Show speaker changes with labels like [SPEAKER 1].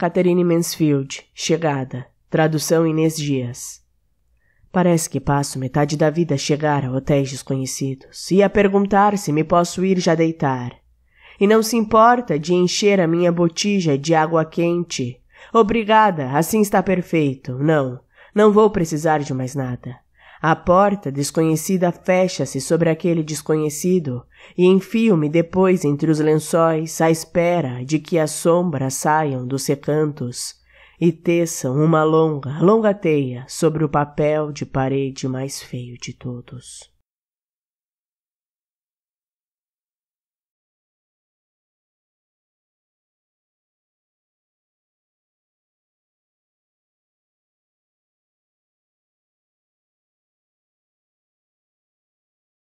[SPEAKER 1] Catherine Mansfield, Chegada. Tradução Inês Dias. Parece que passo metade da vida a chegar a hotéis desconhecidos e a perguntar se me posso ir já deitar. E não se importa de encher a minha botija de água quente. Obrigada, assim está perfeito. Não, não vou precisar de mais nada. A porta desconhecida fecha-se sobre aquele desconhecido, e enfio-me depois entre os lençóis à espera de que as sombras saiam dos recantos e teçam uma longa, longa teia sobre o papel de parede mais feio de todos.